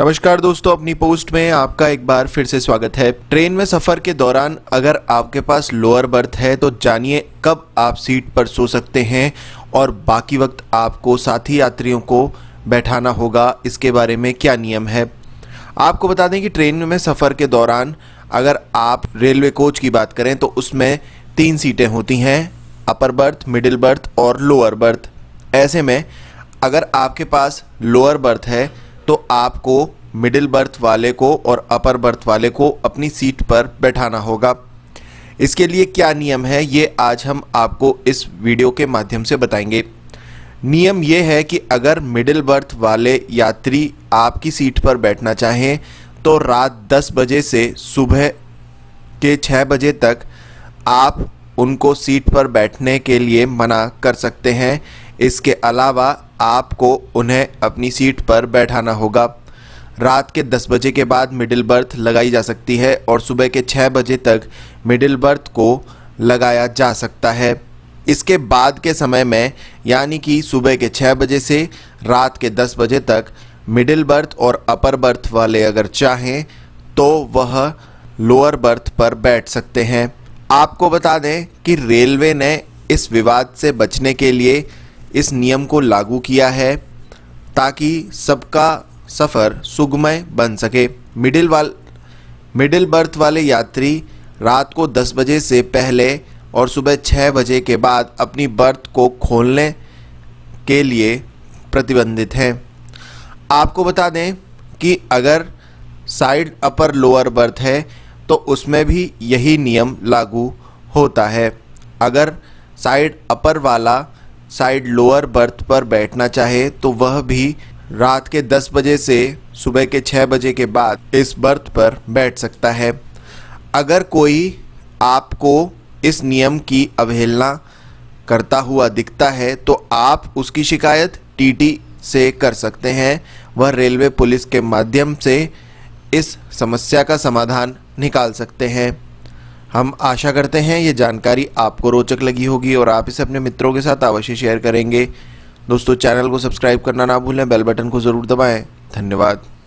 नमस्कार दोस्तों अपनी पोस्ट में आपका एक बार फिर से स्वागत है ट्रेन में सफर के दौरान अगर आपके पास लोअर बर्थ है तो जानिए कब आप सीट पर सो सकते हैं और बाकी वक्त आपको साथी यात्रियों को बैठाना होगा इसके बारे में क्या नियम है आपको बता दें कि ट्रेन में सफ़र के दौरान अगर आप रेलवे कोच की बात करें तो उसमें तीन सीटें होती हैं अपर बर्थ मिडिल बर्थ और लोअर बर्थ ऐसे में अगर आपके पास लोअर बर्थ है तो आपको मिडिल बर्थ वाले को और अपर बर्थ वाले को अपनी सीट पर बैठाना होगा इसके लिए क्या नियम है ये आज हम आपको इस वीडियो के माध्यम से बताएंगे नियम ये है कि अगर मिडिल बर्थ वाले यात्री आपकी सीट पर बैठना चाहें तो रात 10 बजे से सुबह के 6 बजे तक आप उनको सीट पर बैठने के लिए मना कर सकते हैं इसके अलावा आपको उन्हें अपनी सीट पर बैठाना होगा रात के 10 बजे के बाद मिडिल बर्थ लगाई जा सकती है और सुबह के 6 बजे तक मिडिल बर्थ को लगाया जा सकता है इसके बाद के समय में यानी कि सुबह के 6 बजे से रात के 10 बजे तक मिडिल बर्थ और अपर बर्थ वाले अगर चाहें तो वह लोअर बर्थ पर बैठ सकते हैं आपको बता दें कि रेलवे ने इस विवाद से बचने के लिए इस नियम को लागू किया है ताकि सबका सफ़र सुगमय बन सके मिडिल वाल मिडिल बर्थ वाले यात्री रात को 10 बजे से पहले और सुबह 6 बजे के बाद अपनी बर्थ को खोलने के लिए प्रतिबंधित हैं आपको बता दें कि अगर साइड अपर लोअर बर्थ है तो उसमें भी यही नियम लागू होता है अगर साइड अपर वाला साइड लोअर बर्थ पर बैठना चाहे तो वह भी रात के 10 बजे से सुबह के 6 बजे के बाद इस बर्थ पर बैठ सकता है अगर कोई आपको इस नियम की अवहेलना करता हुआ दिखता है तो आप उसकी शिकायत टीटी से कर सकते हैं वह रेलवे पुलिस के माध्यम से इस समस्या का समाधान निकाल सकते हैं हम आशा करते हैं ये जानकारी आपको रोचक लगी होगी और आप इसे अपने मित्रों के साथ अवश्य शेयर करेंगे दोस्तों चैनल को सब्सक्राइब करना ना भूलें बेल बटन को ज़रूर दबाएं धन्यवाद